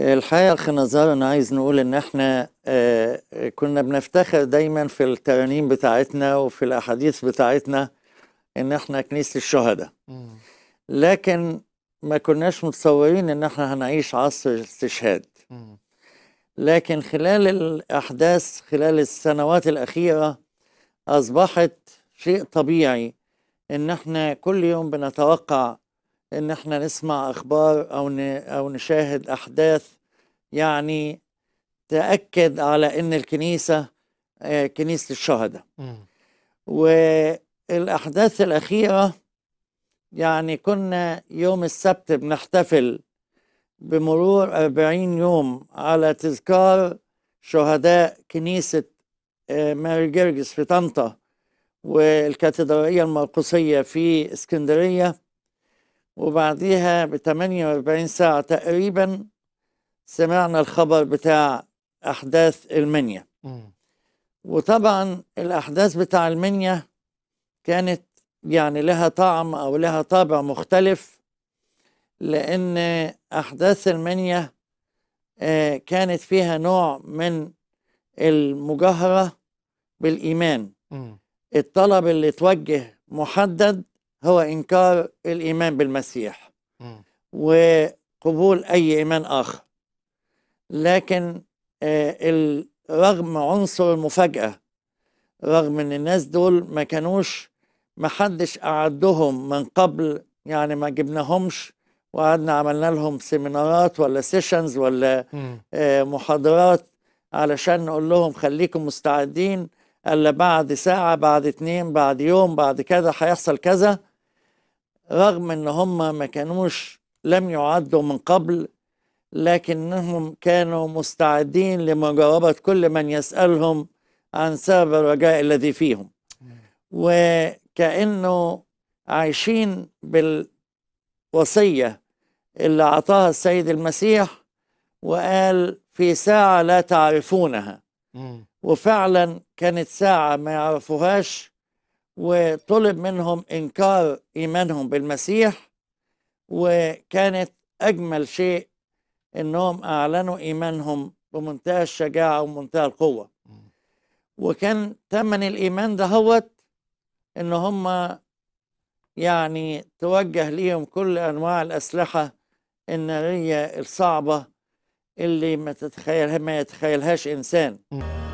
الحقيقة أخي نزار أنا عايز نقول إن إحنا آه، كنا بنفتخر دايما في الترانيم بتاعتنا وفي الأحاديث بتاعتنا إن إحنا كنيسة الشهداء لكن ما كناش متصورين إن إحنا هنعيش عصر الاستشهاد لكن خلال الأحداث خلال السنوات الأخيرة أصبحت شيء طبيعي إن إحنا كل يوم بنتوقع ان احنا نسمع اخبار او او نشاهد احداث يعني تاكد على ان الكنيسه آه، كنيسه الشهداء والاحداث الاخيره يعني كنا يوم السبت بنحتفل بمرور 40 يوم على تذكار شهداء كنيسة آه، ماري جرجس في طنطا والكاتدرائية المرقسية في اسكندرية وبعديها ب 48 ساعة تقريبا سمعنا الخبر بتاع أحداث المنيا وطبعا الأحداث بتاع المنيا كانت يعني لها طعم أو لها طابع مختلف لأن أحداث المنيا آه، كانت فيها نوع من المجاهرة بالإيمان الطلب اللي توجه محدد هو إنكار الإيمان بالمسيح وقبول أي إيمان آخر لكن آه، رغم عنصر المفاجأة رغم أن الناس دول ما كانوش ما حدش أعدهم من قبل يعني ما جبناهمش وقعدنا عملنا لهم سيمينارات ولا سيشنز ولا آه، محاضرات علشان نقول لهم خليكم مستعدين الا بعد ساعه بعد اتنين بعد يوم بعد كذا هيحصل كذا رغم ان هم ما كانوش لم يعدوا من قبل لكنهم كانوا مستعدين لمجاوبة كل من يسألهم عن سبب الرجاء الذي فيهم وكأنه عايشين بالوصية اللي أعطاها السيد المسيح وقال في ساعة لا تعرفونها وفعلا كانت ساعة ما يعرفوهاش وطلب منهم انكار ايمانهم بالمسيح وكانت اجمل شيء انهم اعلنوا ايمانهم بمنتهى الشجاعه ومنتهى القوه وكان تمن الايمان دهوت ان هم يعني توجه ليهم كل انواع الاسلحه الناريه الصعبه اللي ما تتخيلها ما يتخيلهاش انسان